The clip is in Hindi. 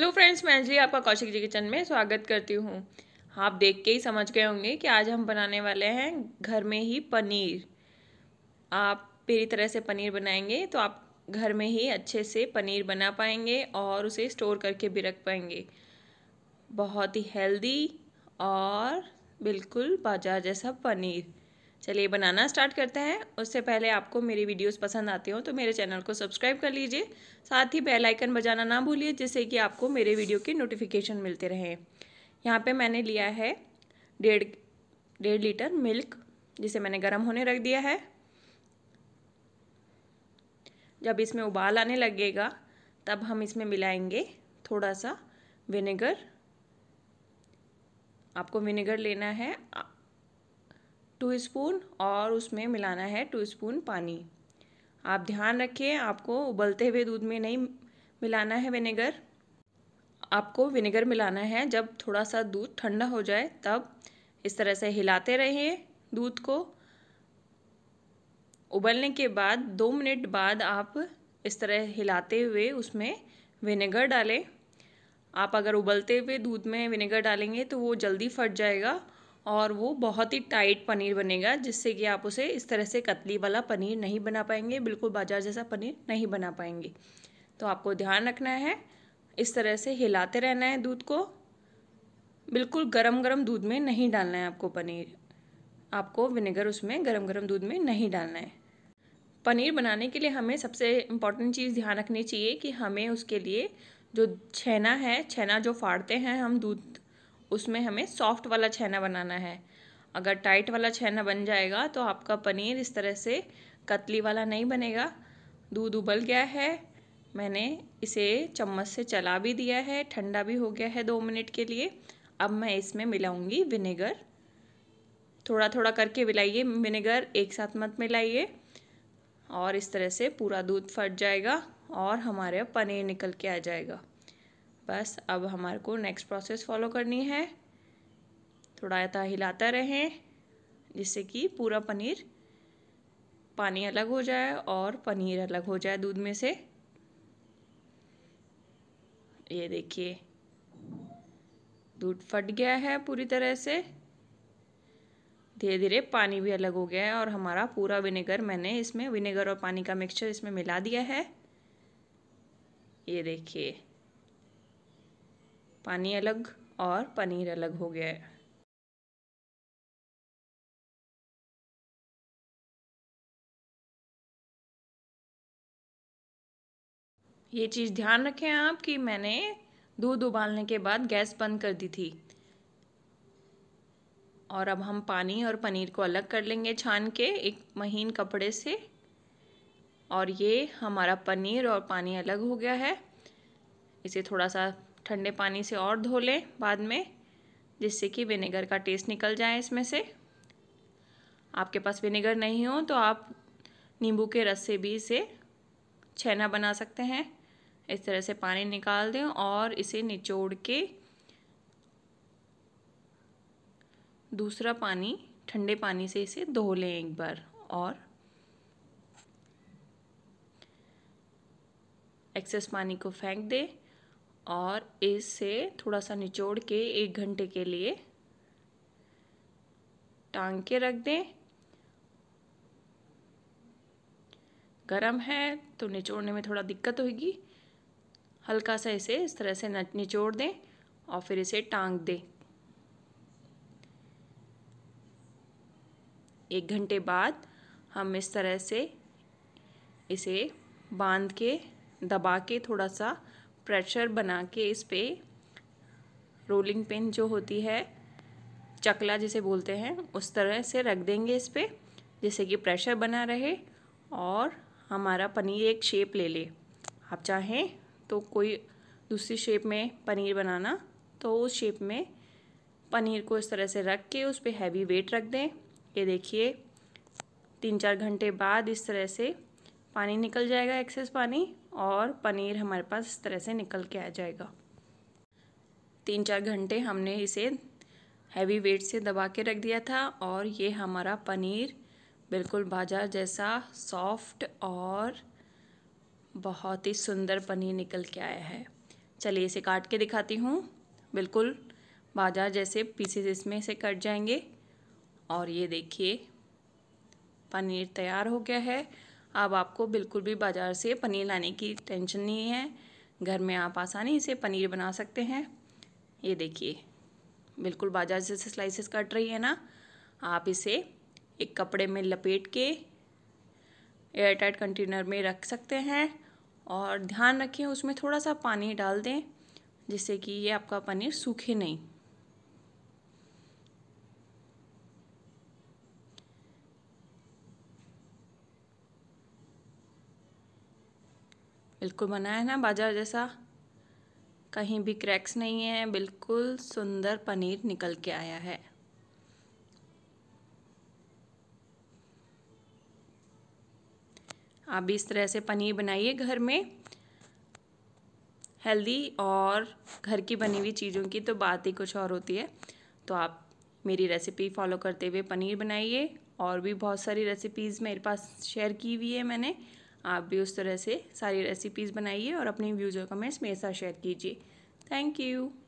हेलो फ्रेंड्स मैं अंजलि आपका कौशिक जी किचन में स्वागत करती हूँ आप देख के ही समझ गए होंगे कि आज हम बनाने वाले हैं घर में ही पनीर आप पूरी तरह से पनीर बनाएंगे तो आप घर में ही अच्छे से पनीर बना पाएंगे और उसे स्टोर करके भी रख पाएंगे बहुत ही हेल्दी और बिल्कुल बाजार जैसा पनीर चलिए बनाना स्टार्ट करते हैं उससे पहले आपको मेरी वीडियोस पसंद आती हो तो मेरे चैनल को सब्सक्राइब कर लीजिए साथ ही बेल आइकन बजाना ना भूलिए जिससे कि आपको मेरे वीडियो के नोटिफिकेशन मिलते रहें यहाँ पे मैंने लिया है डेढ़ डेढ़ लीटर मिल्क जिसे मैंने गर्म होने रख दिया है जब इसमें उबाल आने लगेगा तब हम इसमें मिलाएंगे थोड़ा सा विनेगर आपको विनेगर लेना है टू स्पून और उसमें मिलाना है टू स्पून पानी आप ध्यान रखिए आपको उबलते हुए दूध में नहीं मिलाना है विनेगर आपको विनेगर मिलाना है जब थोड़ा सा दूध ठंडा हो जाए तब इस तरह से हिलाते रहिए दूध को उबलने के बाद दो मिनट बाद आप इस तरह हिलाते हुए उसमें विनेगर डालें आप अगर उबलते हुए दूध में विनेगर डालेंगे तो वो जल्दी फट जाएगा और वो बहुत ही टाइट पनीर बनेगा जिससे कि आप उसे इस तरह से कतली वाला पनीर नहीं बना पाएंगे बिल्कुल बाजार जैसा पनीर नहीं बना पाएंगे तो आपको ध्यान रखना है इस तरह से हिलाते रहना है दूध को बिल्कुल गरम गरम दूध में नहीं डालना है आपको पनीर आपको विनेगर उसमें गरम गरम दूध में नहीं डालना है पनीर बनाने के लिए हमें सबसे इम्पॉर्टेंट चीज़ ध्यान रखनी चाहिए कि हमें उसके लिए जो छेना है छेना जो फाड़ते हैं हम दूध उसमें हमें सॉफ्ट वाला छैना बनाना है अगर टाइट वाला छैना बन जाएगा तो आपका पनीर इस तरह से कतली वाला नहीं बनेगा दूध उबल गया है मैंने इसे चम्मच से चला भी दिया है ठंडा भी हो गया है दो मिनट के लिए अब मैं इसमें मिलाऊंगी विनेगर थोड़ा थोड़ा करके मिलाइए विनेगर एक साथ मत मिलाइए और इस तरह से पूरा दूध फट जाएगा और हमारे पनीर निकल के आ जाएगा बस अब हमारे को नेक्स्ट प्रोसेस फॉलो करनी है थोड़ा ऐसा हिलाता रहें जिससे कि पूरा पनीर पानी अलग हो जाए और पनीर अलग हो जाए दूध में से ये देखिए दूध फट गया है पूरी तरह से धीरे धीरे पानी भी अलग हो गया है और हमारा पूरा विनेगर मैंने इसमें विनेगर और पानी का मिक्सचर इसमें मिला दिया है ये देखिए पानी अलग और पनीर अलग हो गया है ये चीज़ ध्यान रखें आप कि मैंने दूध उबालने के बाद गैस बंद कर दी थी और अब हम पानी और पनीर को अलग कर लेंगे छान के एक महीन कपड़े से और ये हमारा पनीर और पानी अलग हो गया है इसे थोड़ा सा ठंडे पानी से और धो लें बाद में जिससे कि विनेगर का टेस्ट निकल जाए इसमें से आपके पास विनेगर नहीं हो तो आप नींबू के रस से भी इसे छेना बना सकते हैं इस तरह से पानी निकाल दें और इसे निचोड़ के दूसरा पानी ठंडे पानी से इसे धो लें एक बार और एक्सेस पानी को फेंक दें और इसे थोड़ा सा निचोड़ के एक घंटे के लिए टांग के रख दें गरम है तो निचोड़ने में थोड़ा दिक्कत होगी हल्का सा इसे इस तरह से निचोड़ दें और फिर इसे टांग दें एक घंटे बाद हम इस तरह से इसे बांध के दबा के थोड़ा सा प्रेशर बना के इस पर रोलिंग पिन जो होती है चकला जिसे बोलते हैं उस तरह से रख देंगे इस पर जिससे कि प्रेशर बना रहे और हमारा पनीर एक शेप ले ले आप चाहें तो कोई दूसरी शेप में पनीर बनाना तो उस शेप में पनीर को इस तरह से रख के उस पर हैवी वेट रख दें ये देखिए तीन चार घंटे बाद इस तरह से पानी निकल जाएगा एक्सेस पानी और पनीर हमारे पास इस तरह से निकल के आ जाएगा तीन चार घंटे हमने इसे हैवी वेट से दबा के रख दिया था और ये हमारा पनीर बिल्कुल बाजार जैसा सॉफ्ट और बहुत ही सुंदर पनीर निकल के आया है चलिए इसे काट के दिखाती हूँ बिल्कुल बाजार जैसे पीसेस इसमें से कट जाएंगे और ये देखिए पनीर तैयार हो गया है अब आपको बिल्कुल भी बाज़ार से पनीर लाने की टेंशन नहीं है घर में आप आसानी से पनीर बना सकते हैं ये देखिए बिल्कुल बाज़ार से स्लाइसेस कट रही है ना आप इसे एक कपड़े में लपेट के एयर टाइट कंटेनर में रख सकते हैं और ध्यान रखें उसमें थोड़ा सा पानी डाल दें जिससे कि ये आपका पनीर सूखे नहीं बिल्कुल बना है ना बाजार जैसा कहीं भी क्रैक्स नहीं है बिल्कुल सुंदर पनीर निकल के आया है आप भी इस तरह से पनीर बनाइए घर में हेल्दी और घर की बनी हुई चीज़ों की तो बात ही कुछ और होती है तो आप मेरी रेसिपी फॉलो करते हुए पनीर बनाइए और भी बहुत सारी रेसिपीज़ मेरे पास शेयर की हुई है मैंने आप भी उस तरह से सारी रेसिपीज़ बनाइए और अपने व्यूज़ और कमेंट्स मेरे साथ शेयर कीजिए थैंक यू